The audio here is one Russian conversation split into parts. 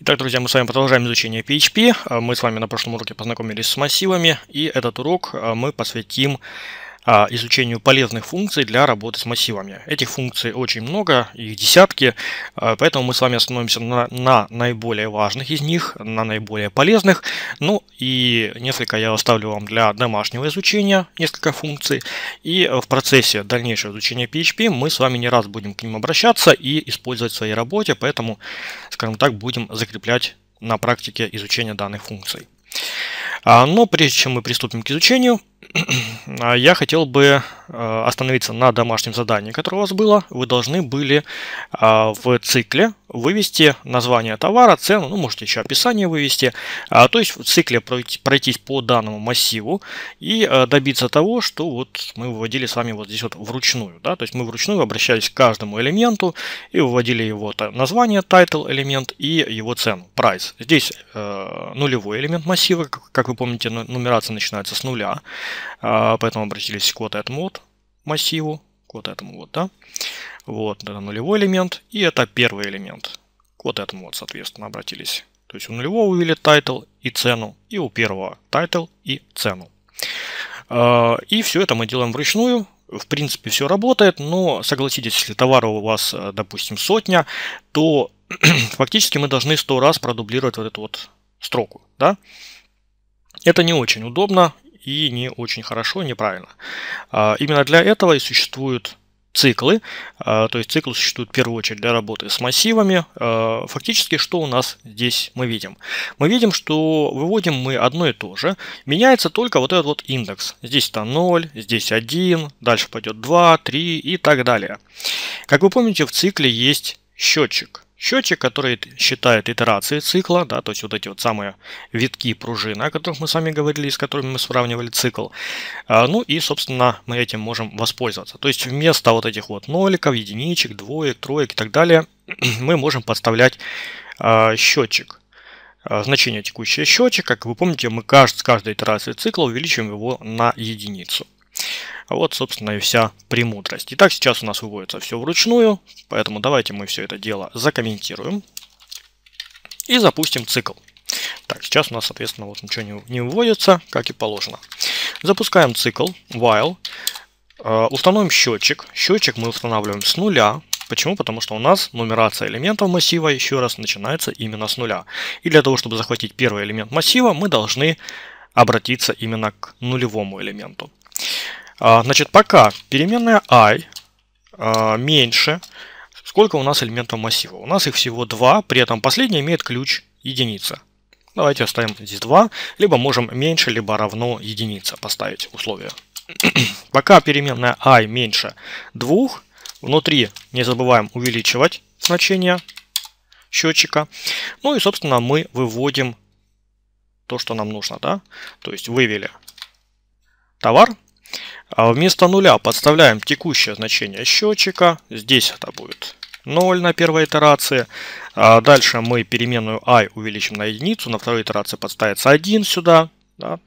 Итак, друзья, мы с вами продолжаем изучение PHP. Э, мы с вами на прошлом уроке познакомились с массивами, и этот урок э, мы посвятим а, изучению полезных функций для работы с массивами. Этих функций очень много, их десятки, а, поэтому мы с вами остановимся на, на наиболее важных из них, на наиболее полезных. Ну и несколько я оставлю вам для домашнего изучения, несколько функций. И в процессе дальнейшего изучения PHP мы с вами не раз будем к ним обращаться и использовать в своей работе, поэтому, скажем так, будем закреплять на практике изучение данных функций. А, но прежде чем мы приступим к изучению, а я хотел бы э, остановиться на домашнем задании, которое у вас было. Вы должны были а, в цикле вывести название товара, цену, ну, можете еще описание вывести. А, то есть в цикле пройтись по данному массиву и э, добиться того, что вот мы выводили с вами вот здесь вот вручную. Да? То есть мы вручную обращались к каждому элементу и выводили его название, title элемент и его цену, price. Здесь э, нулевой элемент массива, как вы помните, нумерация начинается с нуля. А, поэтому обратились к вот этому вот массиву, к вот этому вот, да. Вот, это нулевой элемент, и это первый элемент. К вот этому вот, соответственно, обратились. То есть у нулевого увели title и цену, и у первого title и цену. А, и все это мы делаем вручную, в принципе, все работает, но согласитесь, если товара у вас, э, допустим, сотня, то фактически мы должны сто раз продублировать вот эту вот строку, да? Это не очень удобно, и не очень хорошо, неправильно. А, именно для этого и существуют циклы, а, то есть циклы существуют в первую очередь для работы с массивами. А, фактически, что у нас здесь мы видим? Мы видим, что выводим мы одно и то же, меняется только вот этот вот индекс. Здесь там 0, здесь 1, дальше пойдет 2, 3 и так далее. Как вы помните, в цикле есть счетчик счетчик, который считает итерации цикла, да, то есть вот эти вот самые витки пружины, о которых мы с вами говорили, с которыми мы сравнивали цикл. А, ну и, собственно, мы этим можем воспользоваться. То есть вместо вот этих вот ноликов, единичек, двоек, троек и так далее, мы можем подставлять а, счетчик а, значение текущего счетчика. Как вы помните, мы с каждой итерации цикла увеличиваем его на единицу. Вот, собственно, и вся премудрость. Итак, сейчас у нас выводится все вручную, поэтому давайте мы все это дело закомментируем и запустим цикл. Так, сейчас у нас, соответственно, вот ничего не, не выводится, как и положено. Запускаем цикл while. Э, установим счетчик. Счетчик мы устанавливаем с нуля. Почему? Потому что у нас нумерация элементов массива, еще раз, начинается именно с нуля. И для того, чтобы захватить первый элемент массива, мы должны обратиться именно к нулевому элементу. А, значит, пока переменная i а, меньше, сколько у нас элементов массива? У нас их всего два, при этом последний имеет ключ единица. Давайте оставим здесь 2, либо можем меньше, либо равно единица поставить условие. Пока переменная i меньше 2, внутри не забываем увеличивать значение счетчика. Ну и, собственно, мы выводим то, что нам нужно. да. То есть вывели товар, а вместо нуля подставляем текущее значение счетчика. Здесь это будет 0 на первой итерации. А дальше мы переменную i увеличим на единицу. На второй итерации подставится 1 сюда. Да?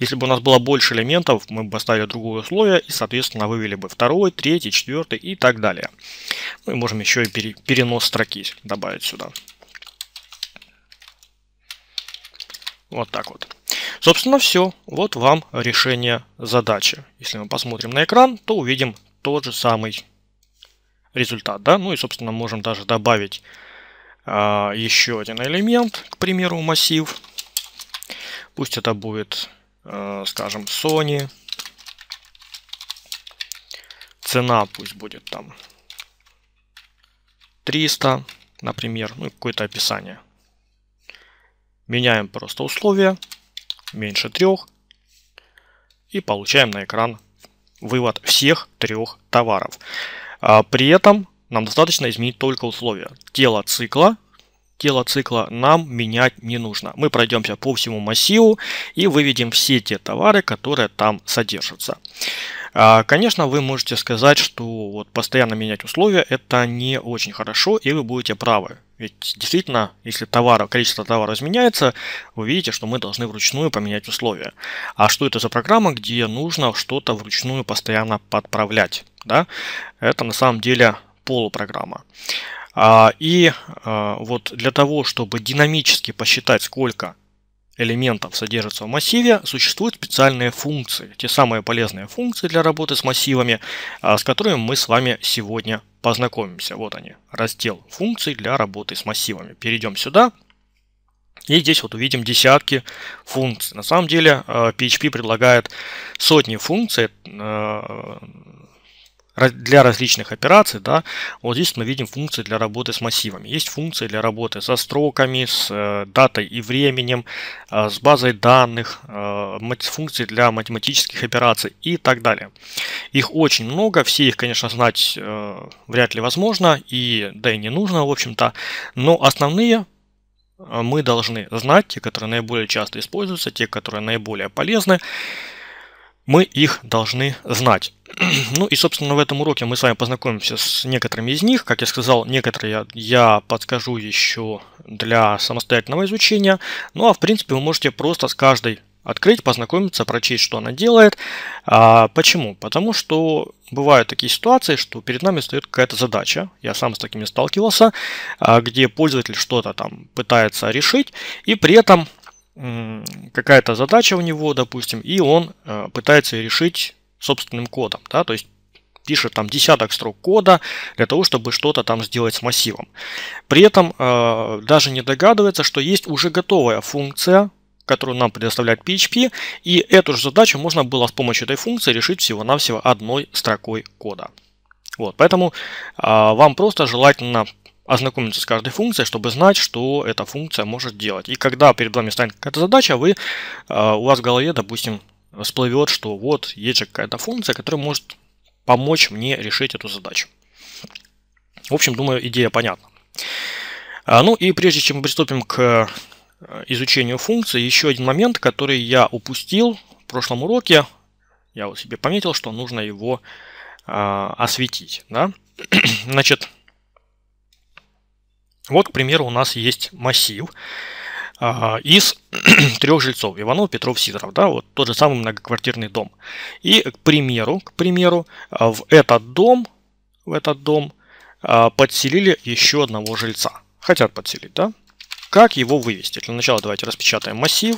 Если бы у нас было больше элементов, мы бы поставили другое условие и, соответственно, вывели бы второй, третий, четвертый и так далее. Мы ну можем еще и перенос строки добавить сюда. Вот так вот. Собственно, все. Вот вам решение задачи. Если мы посмотрим на экран, то увидим тот же самый результат. Да? Ну и, собственно, можем даже добавить а, еще один элемент, к примеру, массив. Пусть это будет, а, скажем, Sony. Цена пусть будет там 300, например, ну какое-то описание. Меняем просто условия меньше трех. И получаем на экран вывод всех трех товаров. А при этом нам достаточно изменить только условия. Тело цикла. Тело цикла нам менять не нужно. Мы пройдемся по всему массиву и выведем все те товары, которые там содержатся. А, конечно, вы можете сказать, что вот постоянно менять условия – это не очень хорошо, и вы будете правы. Ведь действительно, если товара, количество товара изменяется, вы видите, что мы должны вручную поменять условия. А что это за программа, где нужно что-то вручную постоянно подправлять? Да? Это на самом деле полупрограмма. А, и а, вот для того, чтобы динамически посчитать, сколько элементов содержится в массиве, существуют специальные функции, те самые полезные функции для работы с массивами, а, с которыми мы с вами сегодня познакомимся. Вот они, раздел функций для работы с массивами. Перейдем сюда. И здесь вот увидим десятки функций. На самом деле PHP а, предлагает сотни функций а, для различных операций, да, вот здесь мы видим функции для работы с массивами. Есть функции для работы со строками, с э, датой и временем, э, с базой данных, э, функции для математических операций и так далее. Их очень много, все их, конечно, знать э, вряд ли возможно, и да и не нужно, в общем-то, но основные э, мы должны знать, те, которые наиболее часто используются, те, которые наиболее полезны, мы их должны знать. Ну и, собственно, в этом уроке мы с вами познакомимся с некоторыми из них. Как я сказал, некоторые я подскажу еще для самостоятельного изучения. Ну а, в принципе, вы можете просто с каждой открыть, познакомиться, прочесть, что она делает. А, почему? Потому что бывают такие ситуации, что перед нами стоит какая-то задача. Я сам с такими сталкивался, а, где пользователь что-то там пытается решить, и при этом какая-то задача у него, допустим, и он э, пытается решить собственным кодом. Да? То есть пишет там десяток строк кода для того, чтобы что-то там сделать с массивом. При этом э, даже не догадывается, что есть уже готовая функция, которую нам предоставляет PHP, и эту же задачу можно было с помощью этой функции решить всего-навсего одной строкой кода. Вот, поэтому э, вам просто желательно ознакомиться с каждой функцией, чтобы знать, что эта функция может делать. И когда перед вами станет какая-то задача, вы, э, у вас в голове, допустим, всплывет, что вот есть же какая-то функция, которая может помочь мне решить эту задачу. В общем, думаю, идея понятна. А, ну и прежде чем мы приступим к э, изучению функции, еще один момент, который я упустил в прошлом уроке. Я вот себе пометил, что нужно его э, осветить. Да? Значит, вот, к примеру, у нас есть массив а, из трех жильцов. Иванов, Петров, Сидоров. Да, вот тот же самый многоквартирный дом. И, к примеру, к примеру, а, в этот дом, в этот дом а, подселили еще одного жильца. Хотят подселить, да? Как его вывести? Для начала давайте распечатаем массив.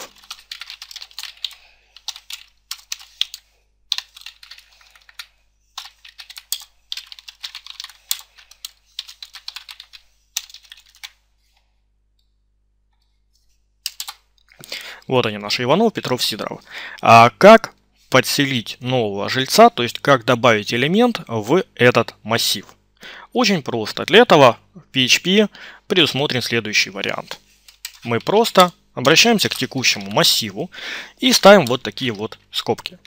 Вот они наши, Иванов, Петров, Сидоров. А как подселить нового жильца, то есть как добавить элемент в этот массив? Очень просто. Для этого в PHP предусмотрен следующий вариант. Мы просто обращаемся к текущему массиву и ставим вот такие вот скобки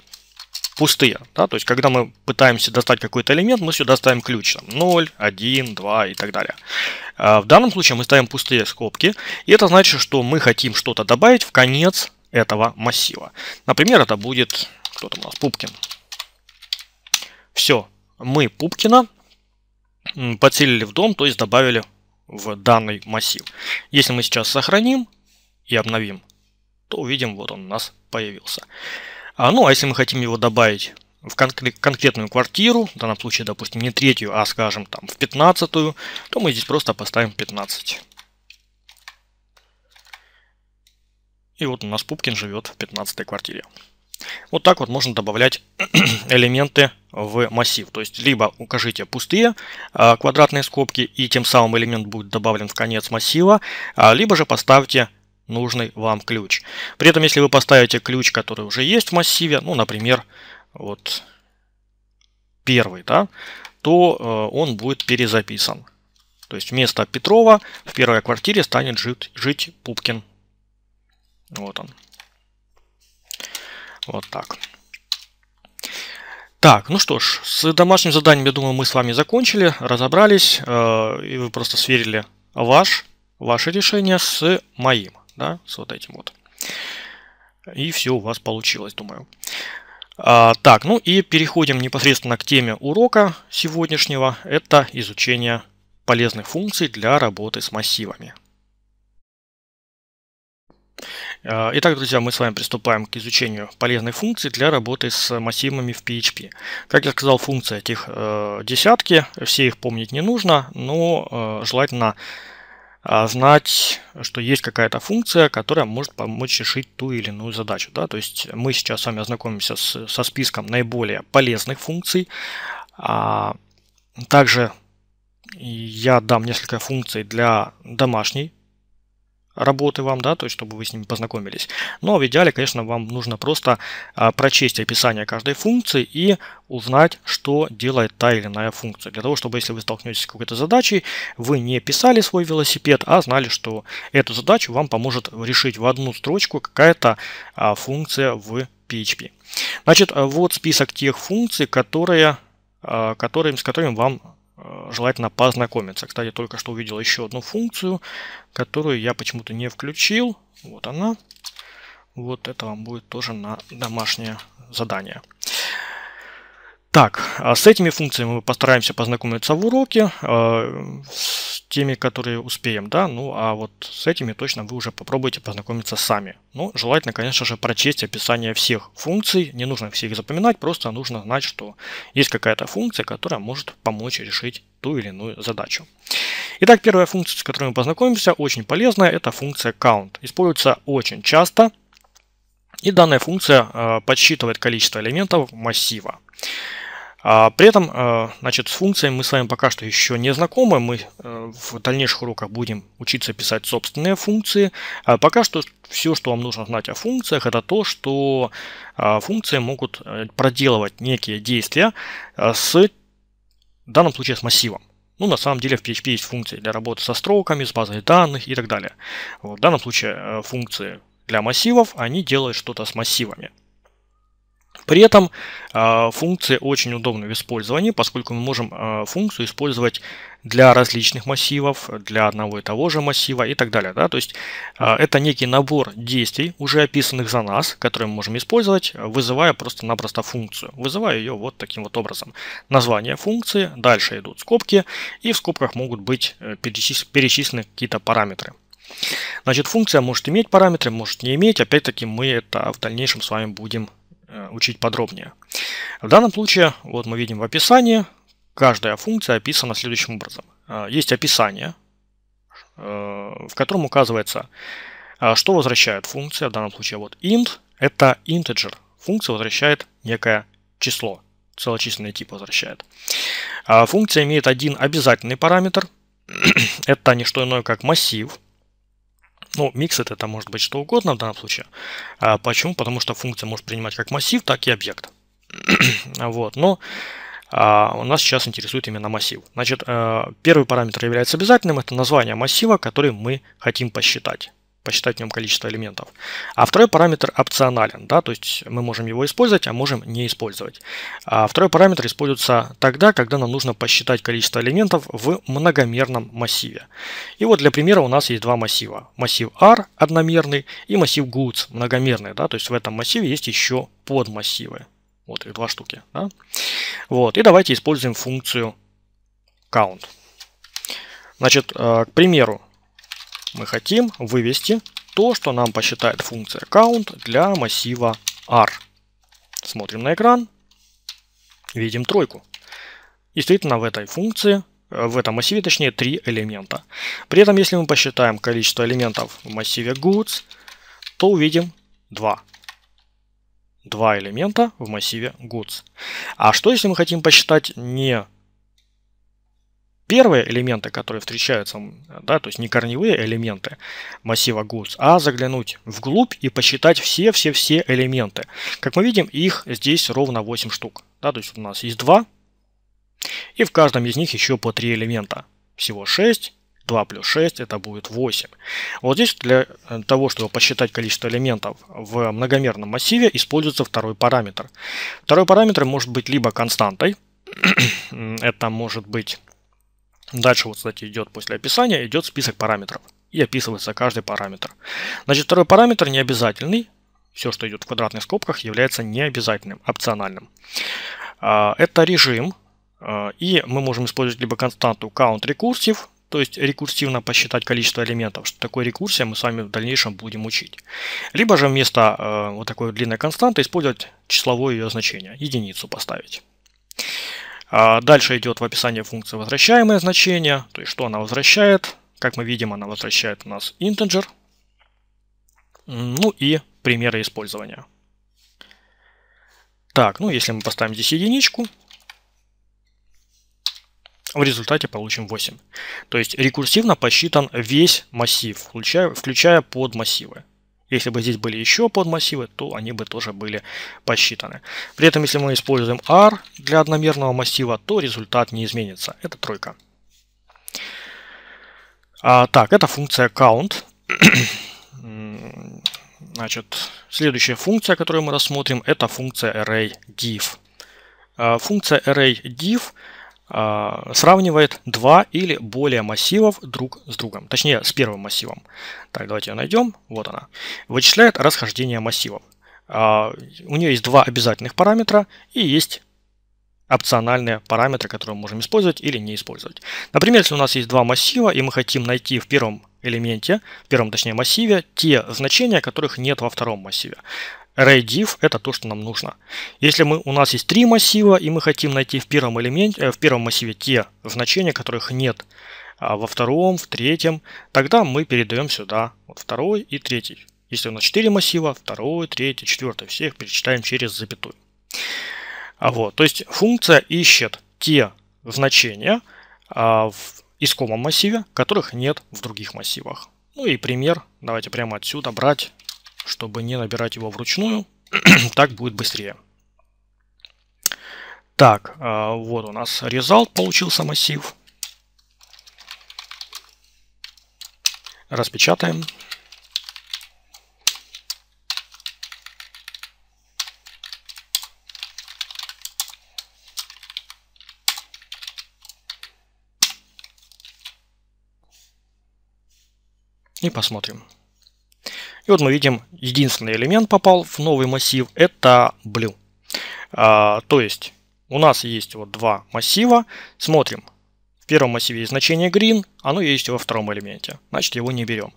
пустые. Да? То есть, когда мы пытаемся достать какой-то элемент, мы сюда ставим ключ. Там, 0, 1, 2 и так далее. А, в данном случае мы ставим пустые скобки. И это значит, что мы хотим что-то добавить в конец этого массива. Например, это будет... Кто там у нас? Пупкин. Все. Мы Пупкина подселили в дом, то есть добавили в данный массив. Если мы сейчас сохраним и обновим, то увидим, вот он у нас появился. А, ну, а если мы хотим его добавить в конкретную квартиру, в данном случае, допустим, не третью, а, скажем, там, в пятнадцатую, то мы здесь просто поставим 15. И вот у нас Пупкин живет в пятнадцатой квартире. Вот так вот можно добавлять элементы в массив. То есть, либо укажите пустые а, квадратные скобки, и тем самым элемент будет добавлен в конец массива, а, либо же поставьте нужный вам ключ. При этом, если вы поставите ключ, который уже есть в массиве, ну, например, вот первый, да, то э, он будет перезаписан. То есть вместо Петрова в первой квартире станет жить, жить Пупкин. Вот он. Вот так. Так, ну что ж, с домашним заданием, я думаю, мы с вами закончили, разобрались, э, и вы просто сверили ваш, ваше решение с моим да, с вот этим вот. И все у вас получилось, думаю. А, так, ну и переходим непосредственно к теме урока сегодняшнего. Это изучение полезных функций для работы с массивами. А, итак, друзья, мы с вами приступаем к изучению полезных функций для работы с массивами в PHP. Как я сказал, функции этих э, десятки, все их помнить не нужно, но э, желательно а, знать, что есть какая-то функция, которая может помочь решить ту или иную задачу. Да? То есть мы сейчас с вами ознакомимся с, со списком наиболее полезных функций. А, также я дам несколько функций для домашней работы вам, да, то есть чтобы вы с ними познакомились. Но в идеале, конечно, вам нужно просто а, прочесть описание каждой функции и узнать, что делает та или иная функция. Для того, чтобы если вы столкнетесь с какой-то задачей, вы не писали свой велосипед, а знали, что эту задачу вам поможет решить в одну строчку какая-то а, функция в PHP. Значит, э, вот список тех функций, которые, а, с которыми вам Э, желательно познакомиться. Кстати, только что увидел еще одну функцию, которую я почему-то не включил. Вот она. Вот это вам будет тоже на домашнее задание. Так, а с этими функциями мы постараемся познакомиться в уроке, э, с теми, которые успеем, да, ну а вот с этими точно вы уже попробуйте познакомиться сами. Ну, желательно, конечно же, прочесть описание всех функций, не нужно всех запоминать, просто нужно знать, что есть какая-то функция, которая может помочь решить ту или иную задачу. Итак, первая функция, с которой мы познакомимся, очень полезная, это функция count. Используется очень часто, и данная функция э, подсчитывает количество элементов массива. А при этом э, значит, с функциями мы с вами пока что еще не знакомы. Мы э, в дальнейших уроках будем учиться писать собственные функции. А пока что все, что вам нужно знать о функциях, это то, что э, функции могут проделывать некие действия с, в данном случае с массивом. Ну, на самом деле в PHP есть функции для работы со строками, с базой данных и так далее. В данном случае функции для массивов, они делают что-то с массивами. При этом а, функция очень удобна в использовании, поскольку мы можем а, функцию использовать для различных массивов, для одного и того же массива и так далее. Да? То есть а, это некий набор действий, уже описанных за нас, которые мы можем использовать, вызывая просто-напросто функцию. Вызывая ее вот таким вот образом. Название функции, дальше идут скобки, и в скобках могут быть э, перечислены какие-то параметры. Значит, функция может иметь параметры, может не иметь. Опять-таки мы это в дальнейшем с вами будем Э, учить подробнее. В данном случае, вот мы видим в описании, каждая функция описана следующим образом. Э, есть описание, э, в котором указывается, что возвращает функция, в данном случае вот int, это integer. Функция возвращает некое число, целочисленный тип возвращает. Функция имеет один обязательный параметр, это не что иное, как массив – ну, микс это, может быть что угодно в данном случае. А почему? Потому что функция может принимать как массив, так и объект. А вот, но а, у нас сейчас интересует именно массив. Значит, э, первый параметр является обязательным, это название массива, который мы хотим посчитать посчитать в нем количество элементов. А второй параметр опционален, да, то есть мы можем его использовать, а можем не использовать. А второй параметр используется тогда, когда нам нужно посчитать количество элементов в многомерном массиве. И вот для примера у нас есть два массива. Массив R одномерный и массив Goods многомерный, да, то есть в этом массиве есть еще подмассивы. Вот их два штуки. Да? Вот, и давайте используем функцию count. Значит, э, к примеру, мы хотим вывести то, что нам посчитает функция count для массива r. Смотрим на экран, видим тройку. Действительно, в этой функции, э, в этом массиве, точнее, три элемента. При этом, если мы посчитаем количество элементов в массиве goods, то увидим 2. Два элемента в массиве goods. А что, если мы хотим посчитать не первые элементы, которые встречаются, да, то есть не корневые элементы массива GUS, а заглянуть вглубь и посчитать все-все-все элементы. Как мы видим, их здесь ровно 8 штук. Да, то есть у нас есть 2, и в каждом из них еще по 3 элемента. Всего 6, 2 плюс 6 это будет 8. Вот здесь для э, того, чтобы посчитать количество элементов в многомерном массиве, используется второй параметр. Второй параметр может быть либо константой, это может быть Дальше вот, кстати, идет после описания, идет список параметров. И описывается каждый параметр. Значит, второй параметр необязательный. Все, что идет в квадратных скобках, является необязательным, опциональным. А, это режим. А, и мы можем использовать либо константу count recursive, то есть рекурсивно посчитать количество элементов, что такое рекурсия, мы с вами в дальнейшем будем учить. Либо же вместо а, вот такой длинной константы использовать числовое ее значение, единицу поставить. А дальше идет в описании функции возвращаемое значение, то есть что она возвращает. Как мы видим, она возвращает у нас integer. Ну и примеры использования. Так, ну если мы поставим здесь единичку, в результате получим 8. То есть рекурсивно посчитан весь массив, включая, включая подмассивы. Если бы здесь были еще подмассивы, то они бы тоже были посчитаны. При этом, если мы используем R для одномерного массива, то результат не изменится. Это тройка. А, так, это функция count. Значит, следующая функция, которую мы рассмотрим, это функция array div. А, функция array а, сравнивает два или более массивов друг с другом, точнее с первым массивом. Так, давайте ее найдем, вот она. Вычисляет расхождение массивов. А, у нее есть два обязательных параметра и есть опциональные параметры, которые мы можем использовать или не использовать. Например, если у нас есть два массива, и мы хотим найти в первом элементе, в первом, точнее, массиве, те значения, которых нет во втором массиве. Array это то, что нам нужно. Если мы, у нас есть три массива, и мы хотим найти в первом, элементе, э, в первом массиве те значения, которых нет а во втором, в третьем, тогда мы передаем сюда вот второй и третий. Если у нас четыре массива, второй, третий, четвертый, всех перечитаем через запятую. А вот, то есть функция ищет те значения а, в искомом массиве, которых нет в других массивах. Ну и пример, давайте прямо отсюда брать чтобы не набирать его вручную. так будет быстрее. Так, а, вот у нас result получился массив. Распечатаем. И посмотрим. И вот мы видим, единственный элемент попал в новый массив, это blue. А, то есть у нас есть вот два массива. Смотрим, в первом массиве есть значение green, оно есть во втором элементе, значит его не берем.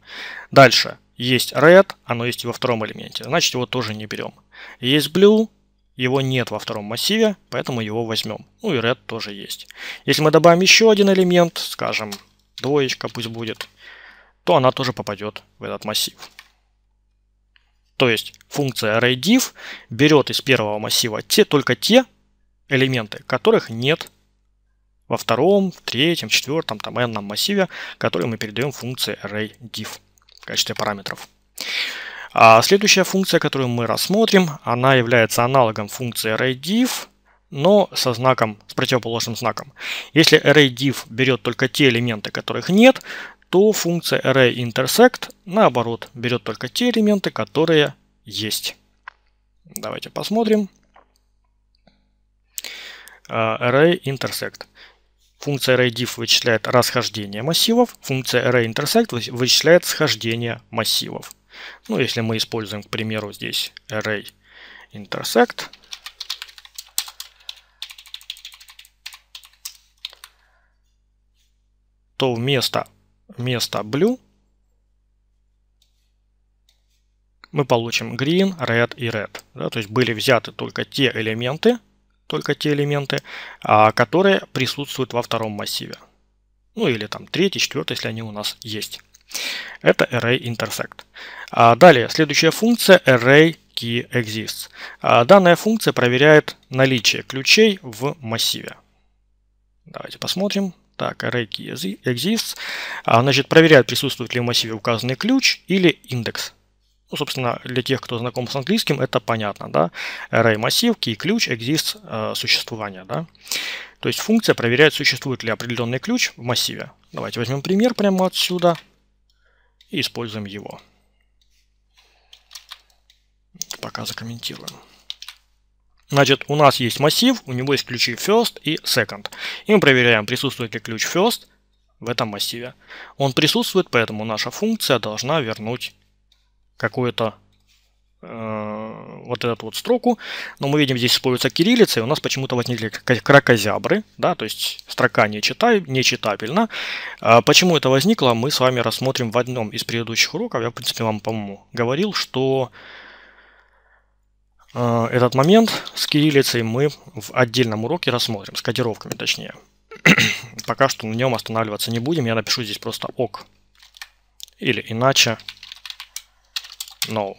Дальше есть red, оно есть во втором элементе, значит его тоже не берем. Есть blue, его нет во втором массиве, поэтому его возьмем. Ну и red тоже есть. Если мы добавим еще один элемент, скажем, двоечка пусть будет, то она тоже попадет в этот массив. То есть функция array_diff берет из первого массива те, только те элементы, которых нет во втором, третьем, четвертом, там, n массиве, которые мы передаем функции array_diff в качестве параметров. А следующая функция, которую мы рассмотрим, она является аналогом функции array_diff, но со знаком, с противоположным знаком. Если array_diff берет только те элементы, которых нет, то функция array_intersect наоборот берет только те элементы, которые есть. Давайте посмотрим. А, array_intersect. Функция arrayDiff вычисляет расхождение массивов, функция arrayIntersect вычисляет схождение массивов. Ну, если мы используем, к примеру, здесь array_intersect, то вместо место blue мы получим green, red и red. Да, то есть были взяты только те элементы, только те элементы, а, которые присутствуют во втором массиве. Ну или там третий, четвертый, если они у нас есть. Это array intersect. А далее, следующая функция array key exists. А данная функция проверяет наличие ключей в массиве. Давайте посмотрим. Так, array exists. А, значит, проверяет присутствует ли в массиве указанный ключ или индекс. Ну, собственно, для тех, кто знаком с английским, это понятно, да? Array массив, key ключ, exists э, существование, да? То есть функция проверяет, существует ли определенный ключ в массиве. Давайте возьмем пример прямо отсюда и используем его. Пока закомментируем. Значит, у нас есть массив, у него есть ключи first и second. И мы проверяем, присутствует ли ключ first в этом массиве. Он присутствует, поэтому наша функция должна вернуть какую-то э, вот эту вот строку. Но мы видим, здесь используется кириллица, и у нас почему-то возникли кракозябры, да, то есть строка не читай, нечитабельна. А почему это возникло, мы с вами рассмотрим в одном из предыдущих уроков. Я, в принципе, вам, по-моему, говорил, что Э, этот момент с кириллицей мы в отдельном уроке рассмотрим, с кодировками точнее. Пока что на нем останавливаться не будем, я напишу здесь просто ок. Или иначе no.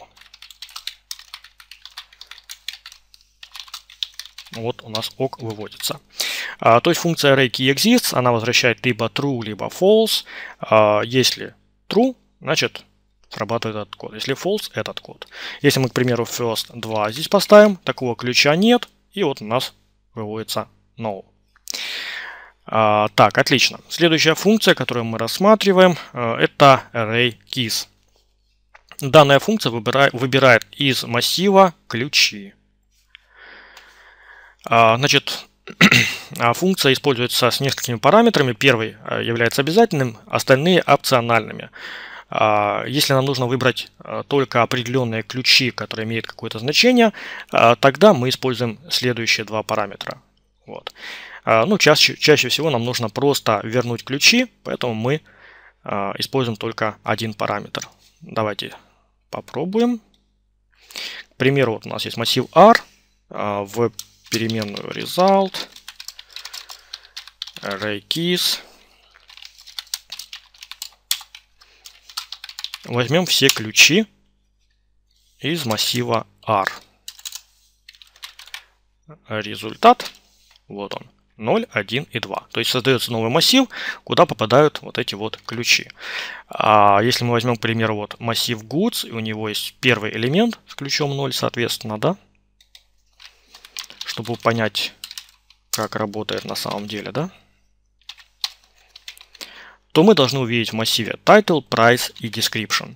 Вот у нас ок выводится. А, то есть функция array exists, она возвращает либо true, либо false. А, если true, значит срабатывает этот код. Если false, этот код. Если мы, к примеру, first 2 здесь поставим, такого ключа нет, и вот у нас выводится no. А, так, отлично. Следующая функция, которую мы рассматриваем, э, это array keys. Данная функция выбирает, из массива ключи. А, значит, а функция используется с несколькими параметрами. Первый э, является обязательным, остальные опциональными. А, если нам нужно выбрать а, только определенные ключи, которые имеют какое-то значение, а, тогда мы используем следующие два параметра. Вот. Ну, чаще, чаще всего нам нужно просто вернуть ключи, поэтому мы используем только один параметр. Давайте попробуем. К примеру, вот у нас есть массив R в переменную result, array keys – возьмем все ключи из массива R. Результат, вот он, 0, 1 и 2. То есть создается новый массив, куда попадают вот эти вот ключи. А если мы возьмем, к примеру, вот массив goods, и у него есть первый элемент с ключом 0, соответственно, да, чтобы понять, как работает на самом деле, да, то мы должны увидеть в массиве title, price и description.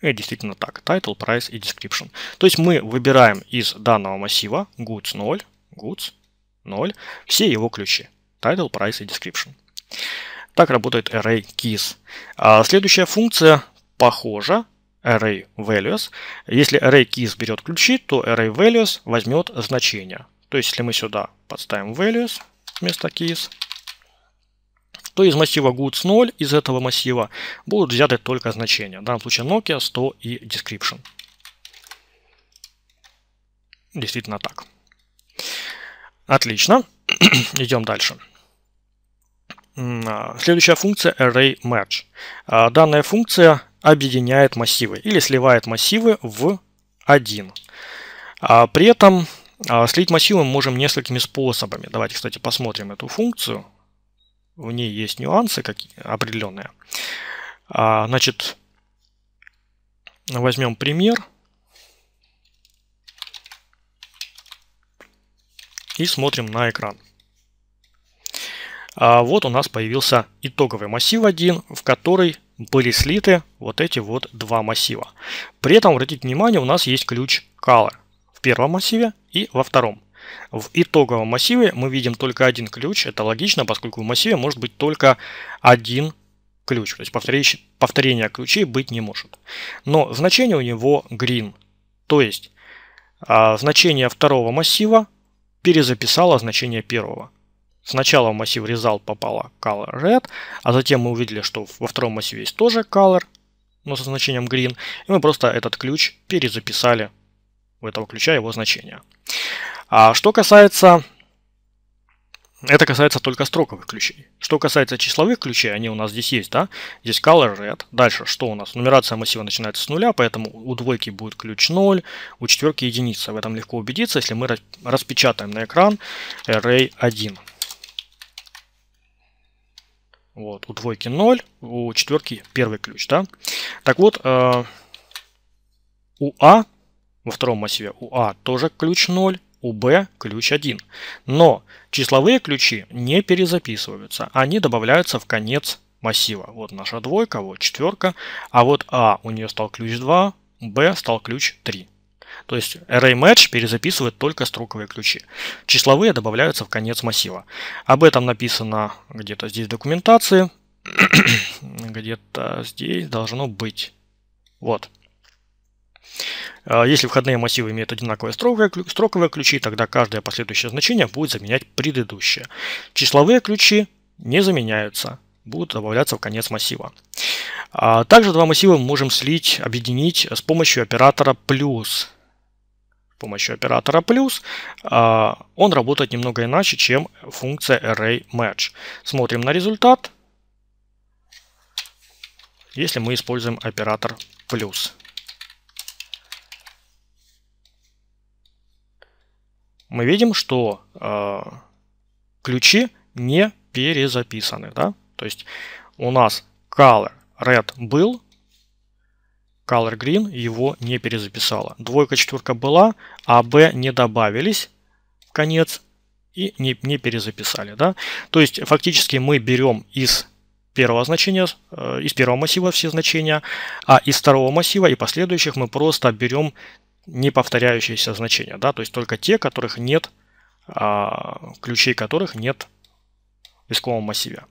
Это действительно так. Title, price и description. То есть мы выбираем из данного массива goods 0, goods 0, все его ключи. Title, price и description. Так работает array keys. А следующая функция похожа. Array values. Если array keys берет ключи, то array values возьмет значение. То есть если мы сюда подставим values вместо keys, то из массива goods 0, из этого массива, будут взяты только значения. В данном случае Nokia 100 и description. Действительно так. Отлично. Идем дальше. А, следующая функция array merge. А, данная функция объединяет массивы или сливает массивы в один. А, при этом слить массивы мы можем несколькими способами. Давайте, кстати, посмотрим эту функцию в ней есть нюансы какие, определенные. А, значит, возьмем пример и смотрим на экран. А вот у нас появился итоговый массив 1, в который были слиты вот эти вот два массива. При этом, обратите внимание, у нас есть ключ color в первом массиве и во втором. В итоговом массиве мы видим только один ключ. Это логично, поскольку в массиве может быть только один ключ. То есть повторение, повторение ключей быть не может. Но значение у него green. То есть а, значение второго массива перезаписало значение первого. Сначала в массив result попало color red, а затем мы увидели, что во втором массиве есть тоже color, но со значением green. И мы просто этот ключ перезаписали у этого ключа его значение. А что касается... Это касается только строковых ключей. Что касается числовых ключей, они у нас здесь есть, да? Здесь color red. Дальше, что у нас? Нумерация массива начинается с нуля, поэтому у двойки будет ключ 0, у четверки единица. В этом легко убедиться, если мы распечатаем на экран array 1. Вот, у двойки 0, у четверки первый ключ, да? Так вот, э, у А, во втором массиве у А тоже ключ 0, у B ключ 1. Но числовые ключи не перезаписываются, они добавляются в конец массива. Вот наша двойка, вот четверка, а вот А у нее стал ключ 2, B стал ключ 3. То есть array перезаписывает только строковые ключи. Числовые добавляются в конец массива. Об этом написано где-то здесь в документации. где-то здесь должно быть. Вот. А, если входные массивы имеют одинаковые строковые ключи, тогда каждое последующее значение будет заменять предыдущее. Числовые ключи не заменяются, будут добавляться в конец массива. А, также два массива мы можем слить, объединить с помощью оператора плюс. С помощью оператора плюс а, он работает немного иначе, чем функция array Смотрим на результат, если мы используем оператор плюс. мы видим, что э, ключи не перезаписаны. Да? То есть у нас color red был, color green его не перезаписала. Двойка, четверка была, а b не добавились в конец и не, не перезаписали. Да? То есть фактически мы берем из первого значения, э, из первого массива все значения, а из второго массива и последующих мы просто берем не повторяющиеся значения, да, то есть только те, которых нет, а, ключей которых нет в исковом массиве.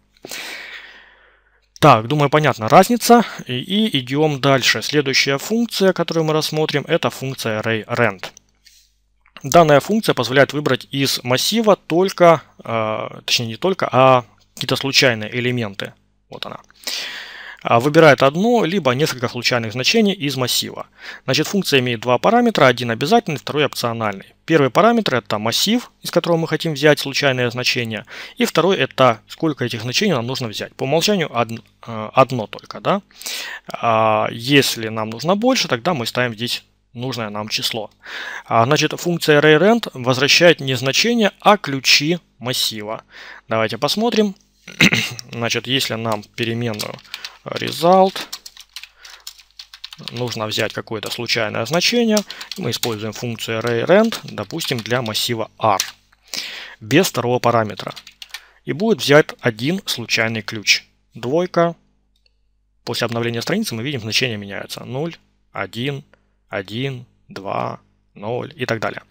Так, думаю, понятна разница. И, и идем дальше. Следующая функция, которую мы рассмотрим, это функция arrayRand. Данная функция позволяет выбрать из массива только, э, точнее не только, а какие-то случайные элементы. Вот она. А, выбирает одно, либо несколько случайных значений из массива. Значит, функция имеет два параметра, один обязательный, второй опциональный. Первый параметр – это массив, из которого мы хотим взять случайное значение, и второй – это сколько этих значений нам нужно взять. По умолчанию одно, э, одно только. Да? А если нам нужно больше, тогда мы ставим здесь нужное нам число. А, значит, функция arrayRand возвращает не значение, а ключи массива. Давайте посмотрим. Значит, если нам переменную result. Нужно взять какое-то случайное значение. Мы используем функцию arrayRand, допустим, для массива R, без второго параметра. И будет взять один случайный ключ. Двойка. После обновления страницы мы видим, значения меняются. 0, 1, 1, 2, 0 и так далее.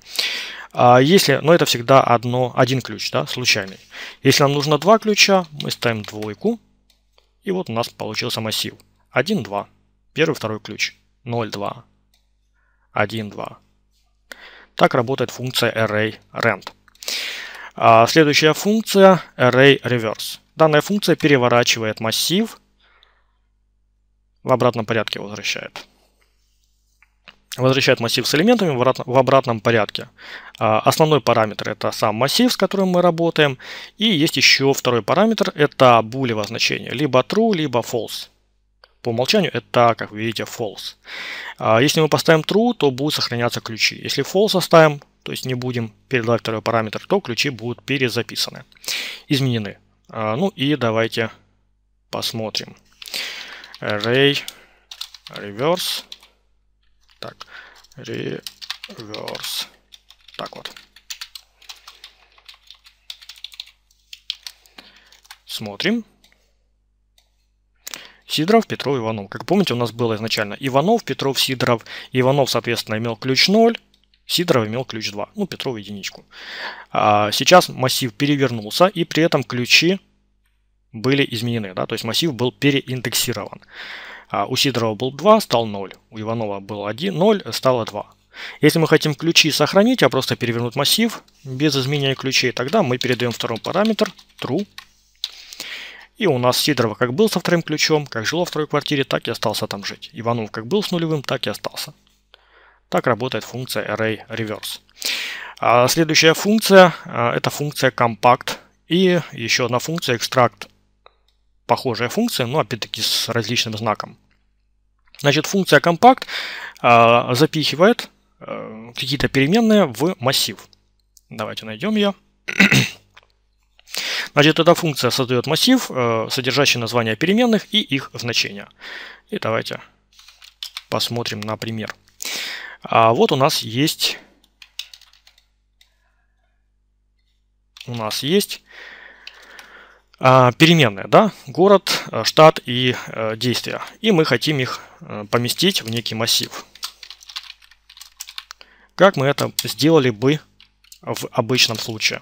А если, но это всегда одно, один ключ, да, случайный. Если нам нужно два ключа, мы ставим двойку и вот у нас получился массив. 1, 2. Первый, второй ключ. 0, 2. 1, 2. Так работает функция array А следующая функция array_reverse Данная функция переворачивает массив в обратном порядке возвращает возвращает массив с элементами в обратном порядке. А, основной параметр – это сам массив, с которым мы работаем. И есть еще второй параметр – это булево значение. Либо true, либо false. По умолчанию это, как вы видите, false. А, если мы поставим true, то будут сохраняться ключи. Если false оставим, то есть не будем передавать второй параметр, то ключи будут перезаписаны, изменены. А, ну и давайте посмотрим. Array reverse так, reverse. Так вот. Смотрим. Сидоров, Петров, Иванов. Как помните, у нас было изначально Иванов, Петров, Сидоров. Иванов, соответственно, имел ключ 0, Сидоров имел ключ 2, ну, Петров единичку. А сейчас массив перевернулся, и при этом ключи были изменены, да, то есть массив был переиндексирован. А, у Сидорова был 2, стал 0. У Иванова был 1, 0, стало 2. Если мы хотим ключи сохранить, а просто перевернуть массив без изменения ключей, тогда мы передаем второй параметр true. И у нас Сидорова как был со вторым ключом, как жил в второй квартире, так и остался там жить. Иванов как был с нулевым, так и остался. Так работает функция array reverse. А следующая функция а, – это функция compact и еще одна функция extract похожая функция, но опять-таки с различным знаком. Значит, функция компакт а, запихивает а, какие-то переменные в массив. Давайте найдем ее. Значит, эта функция создает массив, а, содержащий названия переменных и их значения. И давайте посмотрим на пример. А вот у нас есть... У нас есть а, переменные, да, город, э, штат и э, действия. И мы хотим их э, поместить в некий массив. Как мы это сделали бы в обычном случае?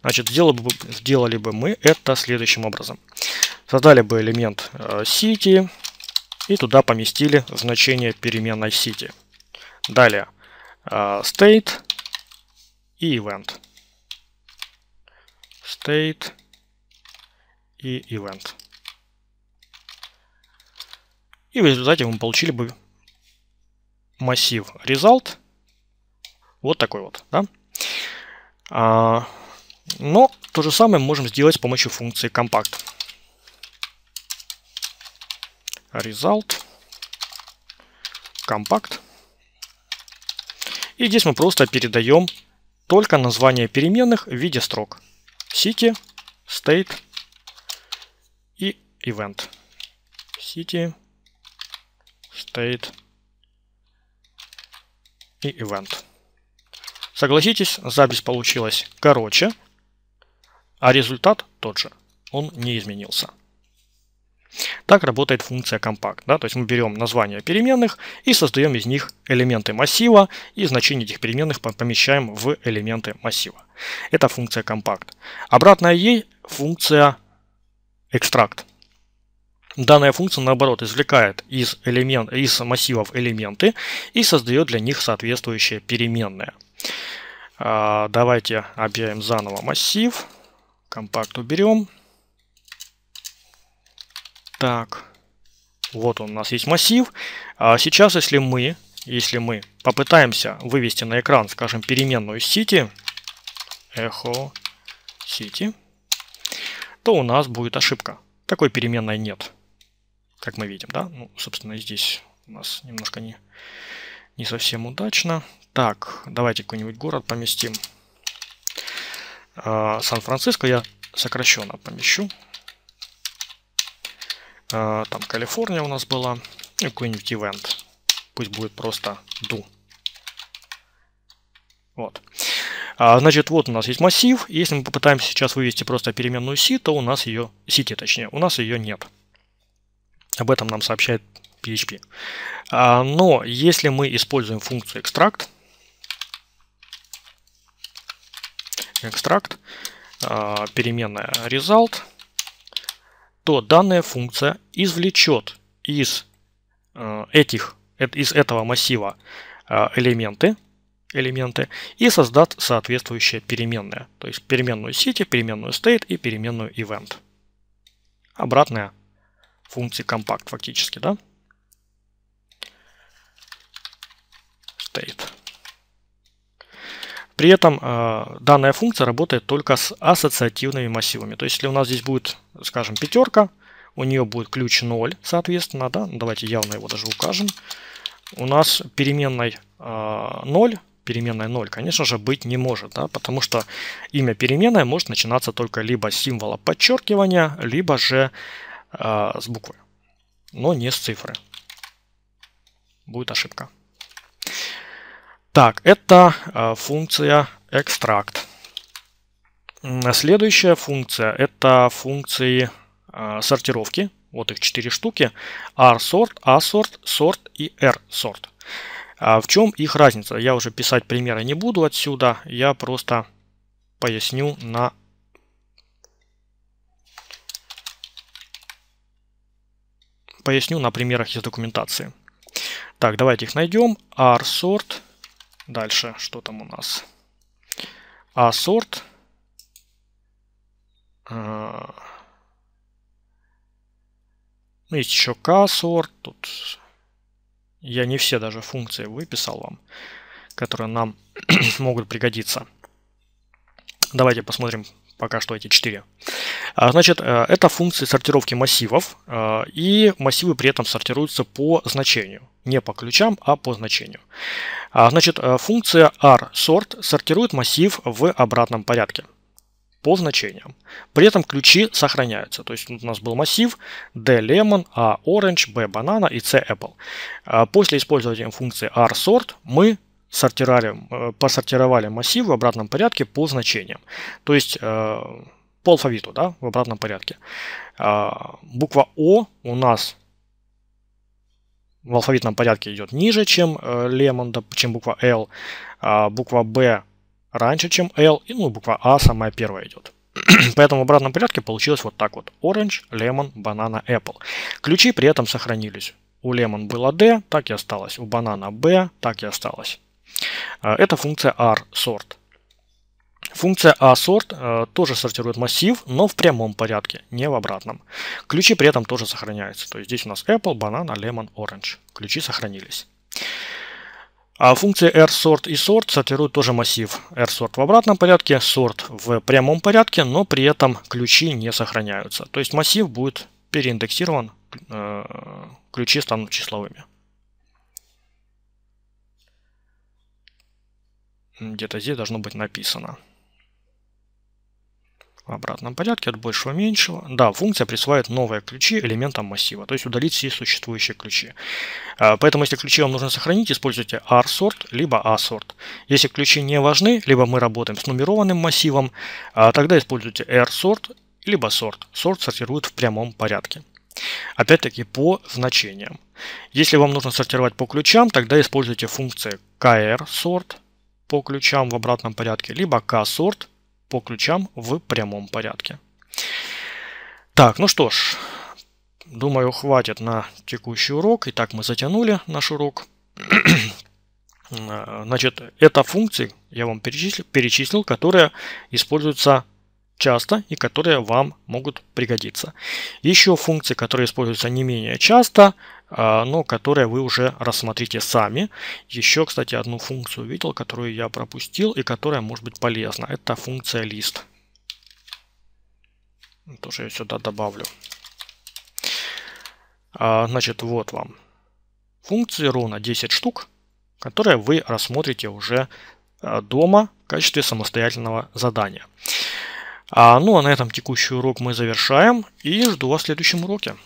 Значит, сделали бы, сделали бы мы это следующим образом. Создали бы элемент city и туда поместили значение переменной city. Далее state и event. state и event. И в результате мы получили бы массив result. Вот такой вот, да? А, но то же самое можем сделать с помощью функции compact. Result compact. И здесь мы просто передаем только название переменных в виде строк. City, state, event city state и event. Согласитесь, запись получилась короче, а результат тот же, он не изменился. Так работает функция компакт. Да? То есть мы берем название переменных и создаем из них элементы массива и значение этих переменных помещаем в элементы массива. Это функция компакт. Обратная ей функция экстракт. Данная функция, наоборот, извлекает из, элемент, из массивов элементы и создает для них соответствующие переменные. А, давайте объявим заново массив. Компакт уберем. Так, вот он у нас есть массив. А сейчас, если мы, если мы попытаемся вывести на экран, скажем, переменную city, echo city, то у нас будет ошибка. Такой переменной нет как мы видим, да? Ну, собственно, здесь у нас немножко не, не совсем удачно. Так, давайте какой-нибудь город поместим. Э, Сан-Франциско я сокращенно помещу. Э, там Калифорния у нас была. И какой-нибудь ивент. Пусть будет просто ду. Вот. А, значит, вот у нас есть массив. Если мы попытаемся сейчас вывести просто переменную си, то у нас ее, сити точнее, у нас ее нет. Об этом нам сообщает PHP. А, но если мы используем функцию extract, extract а, переменная result, то данная функция извлечет из а, этих э, из этого массива элементы, элементы и создаст соответствующие переменные. То есть переменную city, переменную state и переменную event. Обратная функции компакт фактически, да? State. При этом э, данная функция работает только с ассоциативными массивами. То есть, если у нас здесь будет, скажем, пятерка, у нее будет ключ 0, соответственно, да, ну, давайте явно его даже укажем. У нас переменной э, 0, переменной 0, конечно же, быть не может, да, потому что имя переменной может начинаться только либо с символа подчеркивания, либо же Э, с буквы, но не с цифры. Будет ошибка. Так, это э, функция extract. Следующая функция – это функции э, сортировки. Вот их 4 штуки. r_sort, a_sort, sort и r_sort. А в чем их разница? Я уже писать примеры не буду отсюда. Я просто поясню на Поясню на примерах из документации. Так, давайте их найдем. R-sort. Дальше, что там у нас? A-sort. Э, ну, есть еще K-sort. Тут я не все даже функции выписал вам, которые нам могут пригодиться. Давайте посмотрим пока что эти четыре. А, значит, э, это функции сортировки массивов, э, и массивы при этом сортируются по значению. Не по ключам, а по значению. А, значит, э, функция rsort сортирует массив в обратном порядке по значениям. При этом ключи сохраняются. То есть у нас был массив `d_lemon`, `a_orange`, `b_banana` и `c_apple`. А, после использования функции rsort мы сортировали, э, посортировали массив в обратном порядке по значениям. То есть э, по алфавиту, да, в обратном порядке. А, буква О у нас в алфавитном порядке идет ниже, чем э, лемон, чем буква L, а, Буква Б раньше, чем L, и ну, буква А самая первая идет. Поэтому в обратном порядке получилось вот так вот. Orange, Lemon, Banana, Apple. Ключи при этом сохранились. У Lemon было D, так и осталось. У Banana B, так и осталось. А, это функция rsort. Функция assort а, тоже сортирует массив, но в прямом порядке, не в обратном. Ключи при этом тоже сохраняются. То есть здесь у нас apple, banana, lemon, orange. Ключи сохранились. А функции rsort и sort сортируют тоже массив. rsort в обратном порядке, sort в прямом порядке, но при этом ключи не сохраняются. То есть массив будет переиндексирован, а, ключи станут числовыми. где-то здесь должно быть написано. В обратном порядке от большего меньшего. Да, функция присваивает новые ключи элементам массива, то есть удалить все существующие ключи. А, поэтому, если ключи вам нужно сохранить, используйте rsort либо asort. Если ключи не важны, либо мы работаем с нумерованным массивом, а, тогда используйте rsort либо sort. Sort сортирует в прямом порядке. Опять-таки по значениям. Если вам нужно сортировать по ключам, тогда используйте функции krsort. sort по ключам в обратном порядке, либо K-сорт по ключам в прямом порядке. Так, ну что ж, думаю, хватит на текущий урок. Итак, мы затянули наш урок. Значит, это функции, я вам перечислил, перечислил, которые используются часто и которые вам могут пригодиться. Еще функции, которые используются не менее часто, а, но которые вы уже рассмотрите сами. Еще, кстати, одну функцию видел, которую я пропустил и которая может быть полезна. Это функция list. Ну, тоже я сюда добавлю. А, значит, вот вам функции ровно 10 штук, которые вы рассмотрите уже а, дома в качестве самостоятельного задания. Ну а на этом текущий урок мы завершаем и жду вас в следующем уроке.